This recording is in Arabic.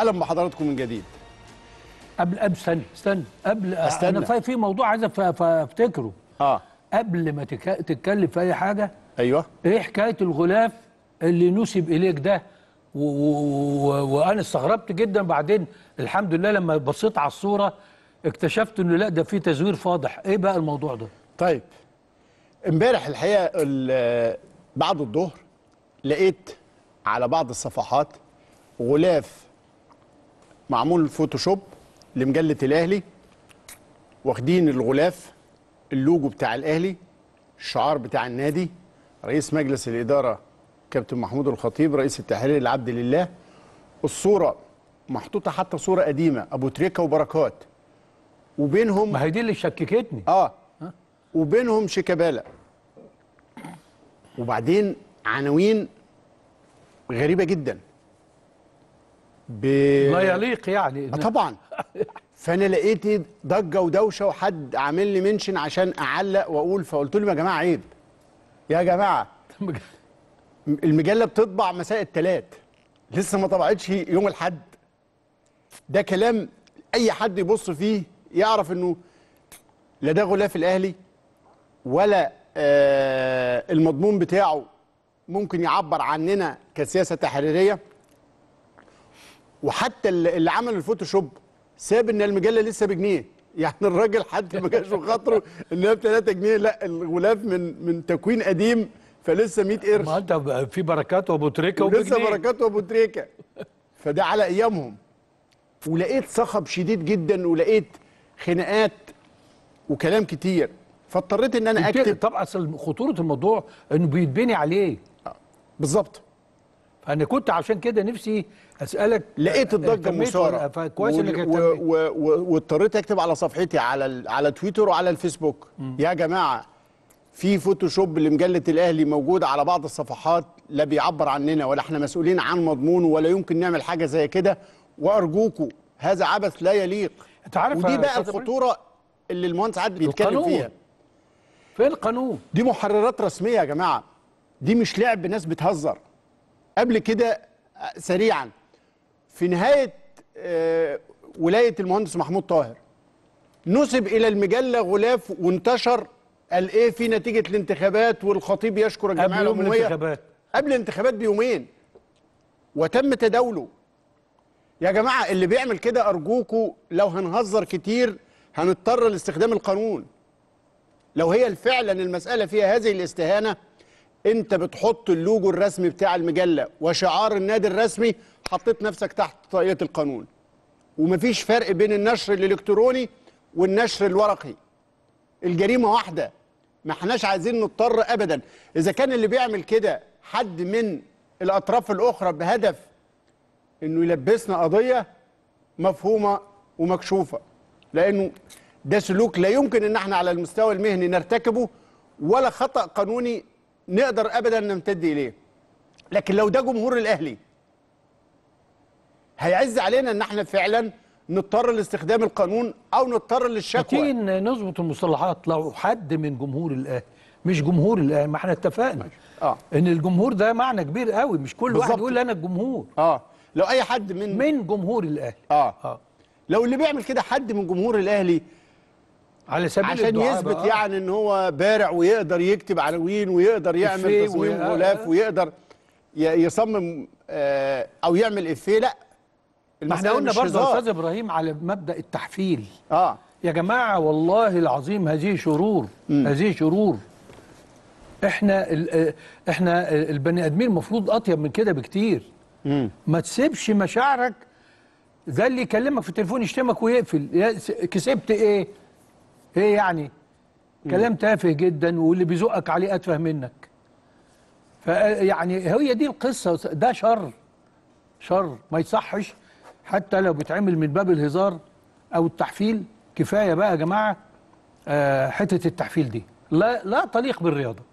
اهلا بحضراتكم من جديد قبل قبل استنى استنى قبل استنى انا في موضوع عايز افتكره اه قبل ما تتكلم في اي حاجه ايوه ايه حكايه الغلاف اللي نسب اليك ده وانا استغربت جدا بعدين الحمد لله لما بصيت على الصوره اكتشفت انه لا ده في تزوير فاضح ايه بقى الموضوع ده طيب امبارح الحقيقه بعد الظهر لقيت على بعض الصفحات غلاف معمول فوتوشوب لمجله الاهلي واخدين الغلاف اللوجو بتاع الاهلي الشعار بتاع النادي رئيس مجلس الاداره كابتن محمود الخطيب رئيس التحرير العبد لله الصوره محطوطه حتى صوره قديمه ابو تريكه وبركات وبينهم ما هي دي اللي شككتني اه وبينهم شيكابالا وبعدين عناوين غريبه جدا ب... لا يليق يعني آه، طبعا فانا لقيت ضجه ودوشه وحد عامل لي منشن عشان اعلق واقول فقلت لهم يا جماعه عيب يا جماعه المجله بتطبع مساء الثلاث لسه ما طبعتش يوم الاحد ده كلام اي حد يبص فيه يعرف انه لا ده غلاف الاهلي ولا آه المضمون بتاعه ممكن يعبر عننا كسياسه تحريريه وحتى اللي عمل الفوتوشوب ساب ان المجله لسه بجنيه يعني الراجل حد ما جاش في خاطره انها ب 3 جنيه لا الغلاف من من تكوين قديم فلسه 100 قرش ما انت في بركات وابو تريكه لسه بركات وابو تريكه فده على ايامهم ولقيت صخب شديد جدا ولقيت خناقات وكلام كتير فاضطريت ان انا اكتب طبعا خطوره الموضوع انه بيتبني عليه آه، بالظبط فانا كنت عشان كده نفسي اسالك لقيت آه، الضجه مثاره فكويس انك واضطريت اكتب على صفحتي على على تويتر وعلى الفيسبوك م. يا جماعه في فوتوشوب لمجله الاهلي موجود على بعض الصفحات لا بيعبر عننا ولا احنا مسؤولين عن مضمونه ولا يمكن نعمل حاجه زي كده وارجوكم هذا عبث لا يليق انت عارف ودي بقى الخطوره اللي المهندس عادل بيتكلم فيها فين القانون دي محررات رسميه يا جماعه دي مش لعب ناس بتهزر قبل كده سريعا في نهاية آه، ولاية المهندس محمود طاهر نسب إلى المجلة غلاف وانتشر قال إيه في نتيجة الانتخابات والخطيب يشكر الجمعية العمومية قبل الانتخابات قبل الانتخابات بيومين وتم تداوله يا جماعة اللي بيعمل كده أرجوكوا لو هنهزر كتير هنضطر لاستخدام القانون لو هي فعلا المسألة فيها هذه الاستهانة انت بتحط اللوجو الرسمي بتاع المجله وشعار النادي الرسمي حطيت نفسك تحت طاقيه القانون ومفيش فرق بين النشر الالكتروني والنشر الورقي الجريمه واحده ما احناش عايزين نضطر ابدا اذا كان اللي بيعمل كده حد من الاطراف الاخرى بهدف انه يلبسنا قضيه مفهومه ومكشوفه لانه ده سلوك لا يمكن ان احنا على المستوى المهني نرتكبه ولا خطا قانوني نقدر ابدا نمتد اليه لكن لو ده جمهور الاهلي هيعز علينا ان احنا فعلا نضطر لاستخدام القانون او نضطر للشكوى تيجي نظبط المصطلحات لو حد من جمهور الاهلي مش جمهور الاهلي ما احنا اتفقنا آه. ان الجمهور ده معنى كبير قوي مش كل بالزبط. واحد يقول انا الجمهور اه لو اي حد من من جمهور الاهلي آه. اه لو اللي بيعمل كده حد من جمهور الاهلي على سبيل عشان يثبت آه. يعني ان هو بارع ويقدر يكتب عناوين ويقدر يعمل تصميم آه، آه. غلاف ويقدر يصمم او يعمل افيه لا ما احنا قلنا برضه يا استاذ ابراهيم على مبدا التحفيل اه يا جماعه والله العظيم هذه شرور م. هذه شرور احنا احنا البني ادمين المفروض اطيب من كده بكتير م. ما تسيبش مشاعرك ده اللي يكلمك في التليفون يشتمك ويقفل كسبت ايه ايه يعني كلام تافه جدا واللي بيزقك عليه اتفه منك فيعني هي دي القصه ده شر شر ما يصحش حتى لو بيتعمل من باب الهزار او التحفيل كفايه بقى يا جماعه آه، حته التحفيل دي لا لا تليق بالرياضه